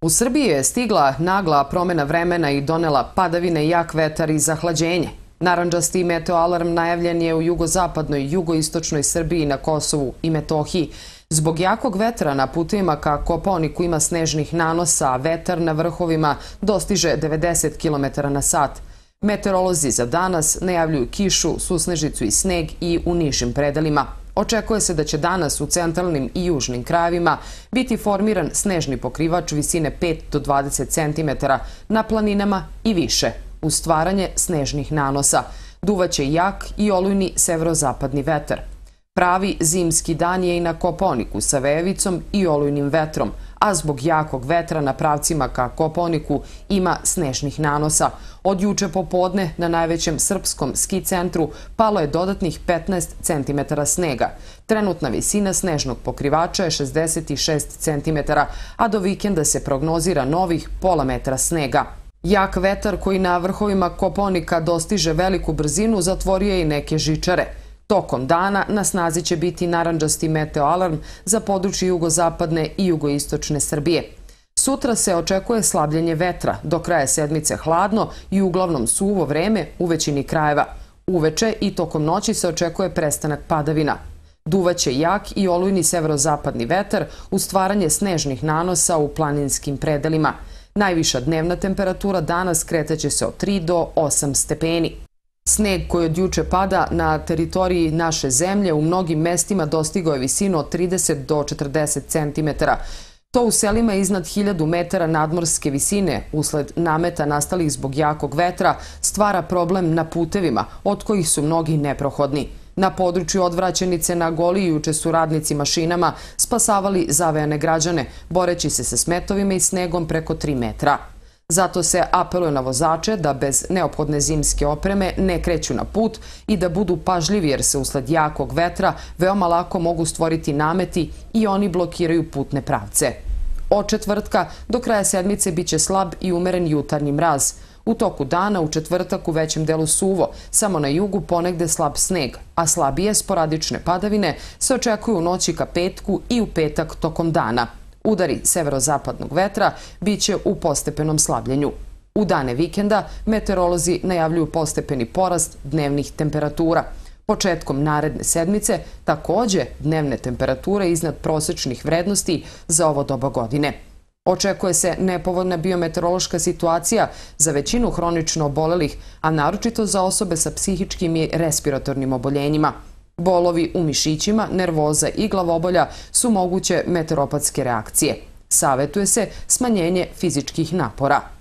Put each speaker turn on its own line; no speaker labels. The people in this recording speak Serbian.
U Srbiji je stigla nagla promena vremena i donela padavine, jak vetar i zahlađenje. Naranđasti meteoalarm najavljen je u jugozapadnoj, jugoistočnoj Srbiji na Kosovu i Metohiji. Zbog jakog vetra na putima ka Koponiku ima snežnih nanosa, a vetar na vrhovima dostiže 90 km na sat. Meteorolozi za danas najavljuju kišu, susnežicu i sneg i u nižim predelima. Očekuje se da će danas u centralnim i južnim krajevima biti formiran snežni pokrivač visine 5 do 20 cm na planinama i više, uz stvaranje snežnih nanosa. Duvaće jak i olujni severozapadni vetar. Pravi zimski dan je i na Koponiku sa vejevicom i olujnim vetrom, a zbog jakog vetra na pravcima ka Koponiku ima snežnih nanosa. Od juče popodne na najvećem srpskom ski centru palo je dodatnih 15 cm snega. Trenutna visina snežnog pokrivača je 66 cm, a do vikenda se prognozira novih pola metra snega. Jak vetar koji na vrhovima Koponika dostiže veliku brzinu zatvorio je i neke žičare – Tokom dana na snazi će biti naranđasti meteoalarm za područje jugozapadne i jugoistočne Srbije. Sutra se očekuje slabljenje vetra, do kraja sedmice hladno i uglavnom suvo vreme u većini krajeva. Uveče i tokom noći se očekuje prestanak padavina. Duvaće jak i olujni severozapadni vetar u stvaranje snežnih nanosa u planinskim predelima. Najviša dnevna temperatura danas kretaće se od 3 do 8 stepeni. Sneg koji od juče pada na teritoriji naše zemlje u mnogim mestima dostigao je visinu od 30 do 40 cm. To u selima iznad 1000 metara nadmorske visine, usled nameta nastalih zbog jakog vetra, stvara problem na putevima, od kojih su mnogi neprohodni. Na području odvraćenice na Goli juče su radnici mašinama spasavali zavejane građane, boreći se sa smetovima i snegom preko 3 metra. Zato se apeluje na vozače da bez neophodne zimske opreme ne kreću na put i da budu pažljivi jer se usled jakog vetra veoma lako mogu stvoriti nameti i oni blokiraju putne pravce. Od četvrtka do kraja sedmice biće slab i umeren jutarnji mraz. U toku dana u četvrtak u većem delu suvo, samo na jugu ponegde slab sneg, a slabije sporadične padavine se očekuju u noći ka petku i u petak tokom dana. Udari severozapadnog vetra biće u postepenom slabljenju. U dane vikenda meteorolozi najavljuju postepeni porast dnevnih temperatura. Početkom naredne sedmice takođe dnevne temperature iznad prosečnih vrednosti za ovo doba godine. Očekuje se nepovodna biometeorološka situacija za većinu hronično obolelih, a naročito za osobe sa psihičkim i respiratornim oboljenjima – Bolovi u mišićima, nervoza i glavobolja su moguće meteoropatske reakcije. Savetuje se smanjenje fizičkih napora.